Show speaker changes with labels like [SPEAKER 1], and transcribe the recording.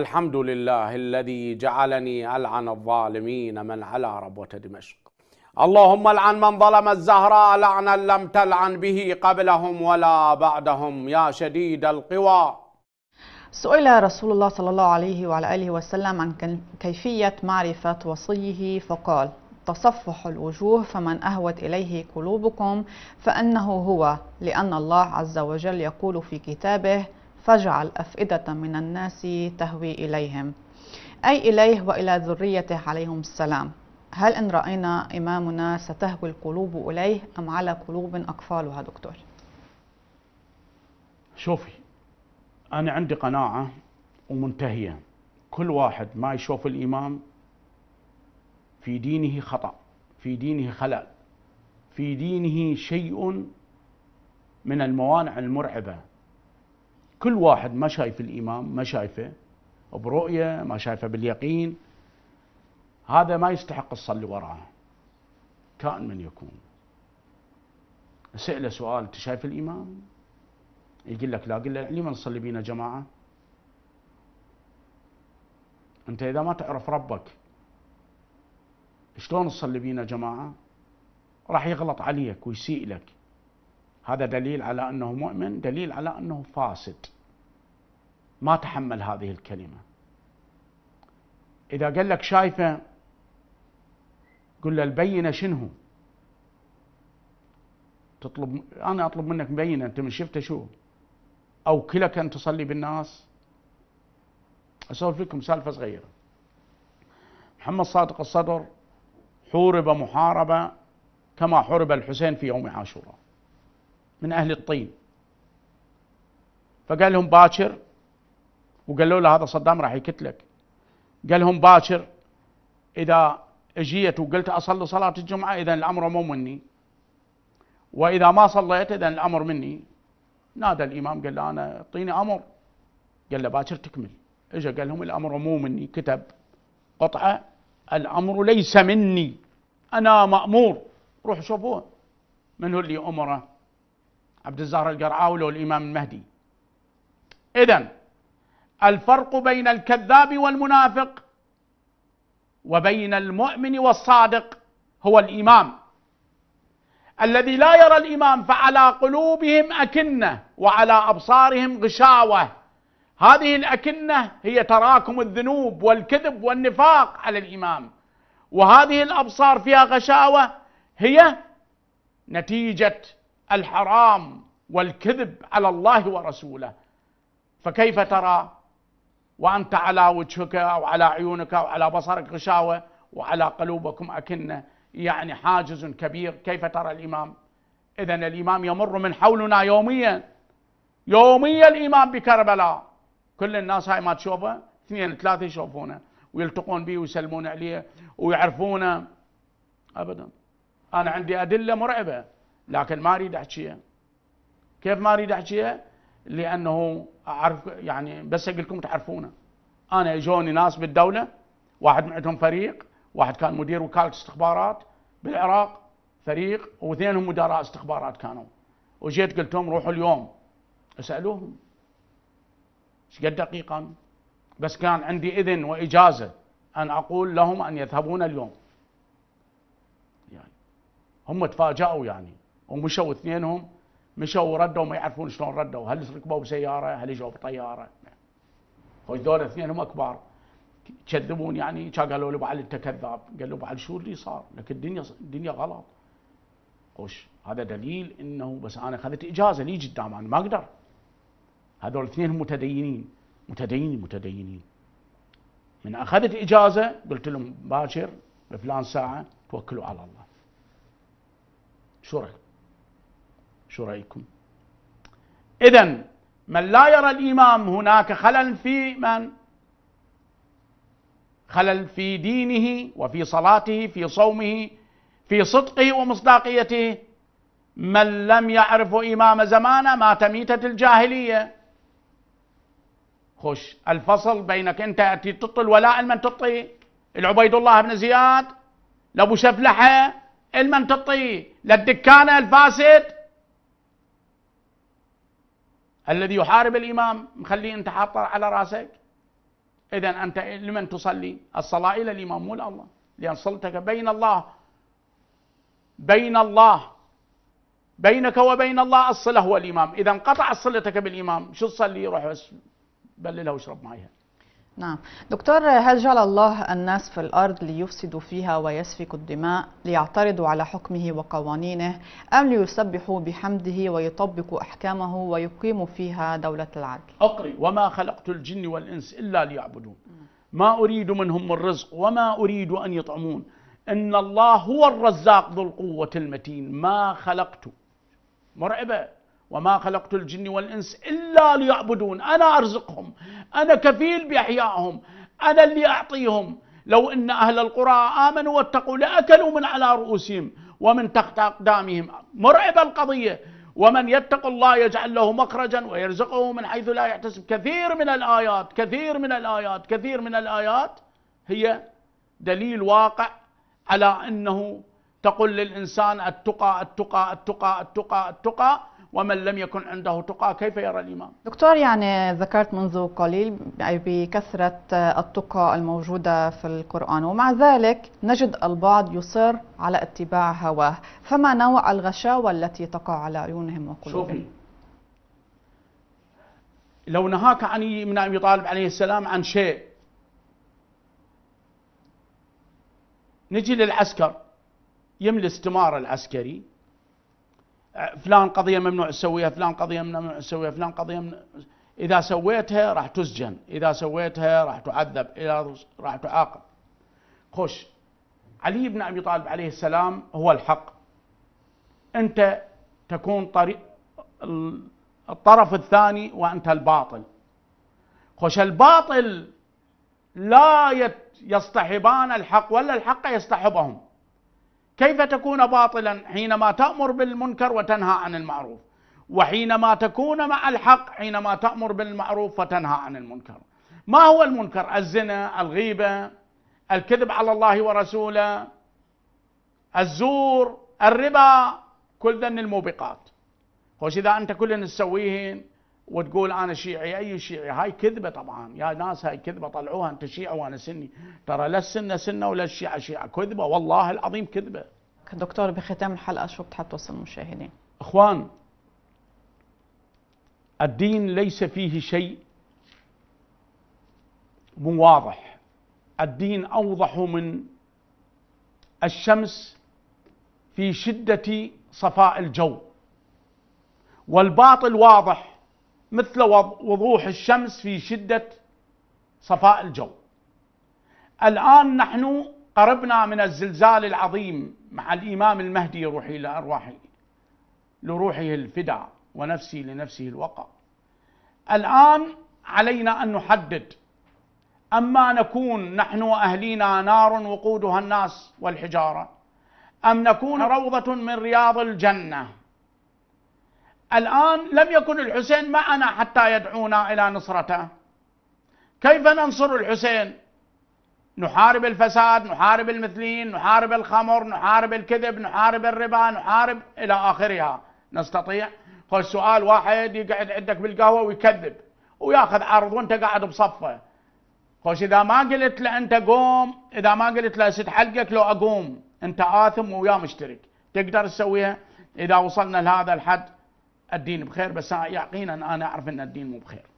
[SPEAKER 1] الحمد لله الذي جعلني ألعن الظالمين من على ربوة دمشق اللهم العن من ظلم الزهراء لعنا لم تلعن به قبلهم ولا بعدهم يا شديد القوى
[SPEAKER 2] سئل رسول الله صلى الله عليه وعلى آله وسلم عن كيفية معرفة وصيه فقال تصفح الوجوه فمن أهوت إليه قلوبكم فأنه هو لأن الله عز وجل يقول في كتابه فاجعل أفئدة من الناس تهوي إليهم أي إليه وإلى ذريته عليهم السلام هل إن رأينا إمامنا ستهوي القلوب إليه أم على قلوب أقفالها دكتور؟
[SPEAKER 1] شوفي أنا عندي قناعة ومنتهية كل واحد ما يشوف الإمام في دينه خطأ في دينه خلل في دينه شيء من الموانع المرعبة كل واحد ما شايف الإمام ما شايفه برؤية ما شايفه باليقين هذا ما يستحق الصلي وراءه كائن من يكون سأله سؤال أنت شايف الإمام؟ يقول لك لا قل له لمن نصلي بينا جماعة؟ أنت إذا ما تعرف ربك شلون تصلي بينا جماعة؟ راح يغلط عليك ويسيء لك هذا دليل على أنه مؤمن دليل على أنه فاسد ما تحمل هذه الكلمة إذا قال لك شايفة قل له البينة شنو تطلب أنا أطلب منك بينة أنت من شفته شو أو كلك أن تصلي بالناس أسولف لكم سالفة صغيرة محمد صادق الصدر حورب محاربة كما حورب الحسين في يوم عاشوراء من أهل الطين فقال لهم باكر وقالوا له هذا صدام راح يكتلك قال لهم باكر إذا اجيت وقلت أصلي صلاة الجمعة إذا الأمر مو مني وإذا ما صليت إذا الأمر مني نادى الإمام قال له أنا أعطيني أمر قال له باكر تكمل اجى قال لهم الأمر مو مني كتب قطعة الأمر ليس مني أنا مأمور روح شوفوه من هو اللي أمره عبد الزهر القرعاوي والإمام المهدي إذا الفرق بين الكذاب والمنافق وبين المؤمن والصادق هو الإمام الذي لا يرى الإمام فعلى قلوبهم أكنة وعلى أبصارهم غشاوة هذه الأكنة هي تراكم الذنوب والكذب والنفاق على الإمام وهذه الأبصار فيها غشاوة هي نتيجة الحرام والكذب على الله ورسوله فكيف ترى وأنت على وجهك أو على عيونك أو على بصرك غشاوة وعلى قلوبكم أكنة يعني حاجز كبير كيف ترى الإمام إذا الإمام يمر من حولنا يوميا يوميا الإمام بكربلاء كل الناس هاي ما تشوفه اثنين ثلاثة يشوفونه ويلتقون به ويسلمون عليه ويعرفونه أبدا أنا عندي أدلة مرعبة لكن ما اريد احكيها كيف ما اريد احكيها؟ لانه اعرف يعني بس اقول لكم تعرفونه انا اجوني ناس بالدوله واحد من عندهم فريق واحد كان مدير وكاله استخبارات بالعراق فريق واثنينهم مدراء استخبارات كانوا وجيت قلت لهم روحوا اليوم اسالوهم ايش قد دقيقا بس كان عندي اذن واجازه ان اقول لهم ان يذهبون اليوم يعني هم تفاجؤوا يعني ومشوا اثنينهم مشوا وردوا ما يعرفون شلون ردوا هل ركبوا بسياره هل اجوا بطياره خوش دول اثنينهم كبار كذبون يعني كان قالوا له بعد انت كذاب قال له بعد شو اللي صار لك الدنيا الدنيا غلط خوش هذا دليل انه بس انا اخذت اجازه لي قدام انا ما اقدر هذول اثنين متدينين متدينين متدينين من اخذت اجازه قلت لهم باكر بفلان ساعه توكلوا على الله شو رايك شو رأيكم إذا من لا يرى الإمام هناك خلل في من خلل في دينه وفي صلاته في صومه في صدقه ومصداقيته من لم يعرف إمام زمانه مات ميتة الجاهلية خش الفصل بينك أنت تطل الولاء لمن تطي العبيد الله بن زياد لأبو شفلحة لمن تطي للدكانة الفاسد الذي يحارب الإمام مخليه أنت حاطه على رأسك إذا أنت لمن تصلي الصلاة إلى الإمام مو الله لأن صلتك بين الله بين الله بينك وبين الله الصلة هو الإمام إذا انقطع صلتك بالإمام شو تصلي روح بس بللها واشرب مايها
[SPEAKER 2] نعم دكتور هل جعل الله الناس في الأرض ليفسدوا فيها ويسفكوا الدماء ليعترضوا على حكمه وقوانينه أم ليسبحوا بحمده ويطبقوا أحكامه ويقيموا فيها دولة العدل
[SPEAKER 1] أقري وما خلقت الجن والإنس إلا ليعبدون ما أريد منهم الرزق وما أريد أن يطعمون إن الله هو الرزاق ذو القوة المتين ما خلقت مرعبة وما خلقت الجن والإنس إلا ليعبدون أنا أرزقهم أنا كفيل بإحيائهم أنا اللي أعطيهم لو أن أهل القرى آمنوا واتقوا لأكلوا من على رؤوسهم ومن تحت أقدامهم مرعبة القضية ومن يتق الله يجعل له مخرجا ويرزقه من حيث لا يحتسب كثير من الآيات كثير من الآيات كثير من الآيات هي دليل واقع على أنه تقول للإنسان التقى التقى التقى التقى التقى, التقى ومن لم يكن عنده تقى كيف يرى الإمام
[SPEAKER 2] دكتور يعني ذكرت منذ قليل بكثرة التقى الموجودة في القرآن ومع ذلك نجد البعض يصر على اتباع هواه فما نوع الغشاوة التي تقع على عيونهم وقلوبهم شوفي
[SPEAKER 1] لو نهاك عن من أبي طالب عليه السلام عن شيء نجي للعسكر يملي استمارة العسكري فلان قضيه ممنوع تسويها فلان قضيه ممنوع تسويها فلان قضيه ممنوع اذا سويتها راح تسجن اذا سويتها راح تعذب اذا راح تعاقب خش علي بن ابي طالب عليه السلام هو الحق انت تكون طريق الطرف الثاني وانت الباطل خش الباطل لا يصطحبان الحق ولا الحق يصطحبهم كيف تكون باطلا حينما تأمر بالمنكر وتنهى عن المعروف وحينما تكون مع الحق حينما تأمر بالمعروف وتنهى عن المنكر ما هو المنكر الزنا الغيبة الكذب على الله ورسوله الزور الربا كل ذن الموبقات هو إذا أنت كل تسويهن وتقول انا شيعي اي شيعي هاي كذبه طبعا يا ناس هاي كذبه طلعوها انت شيعي وانا سني ترى لا السنه سنه ولا الشيعه شيعه كذبه والله العظيم
[SPEAKER 2] كذبه دكتور بختام الحلقه شو بتحب توصل المشاهدين
[SPEAKER 1] اخوان الدين ليس فيه شيء مو واضح الدين اوضح من الشمس في شده صفاء الجو والباطل واضح مثل وضوح الشمس في شدة صفاء الجو الآن نحن قربنا من الزلزال العظيم مع الإمام المهدي روحي لأرواحي لروحه الفداء ونفسي لنفسه الوقع الآن علينا أن نحدد أما نكون نحن وأهلينا نار وقودها الناس والحجارة أم نكون روضة من رياض الجنة الآن لم يكن الحسين معنا حتى يدعونا إلى نصرته كيف ننصر الحسين نحارب الفساد نحارب المثلين نحارب الخمر نحارب الكذب نحارب الربا نحارب إلى آخرها نستطيع خل سؤال واحد يقعد عندك بالقهوة ويكذب وياخذ عرض وانت قاعد بصفه خوش اذا ما قلت له انت قوم اذا ما قلت له سد حلقك لو اقوم انت اثم ويا مشترك تقدر تسويها اذا وصلنا لهذا الحد الدين بخير بس يقينا انا اعرف ان الدين مو بخير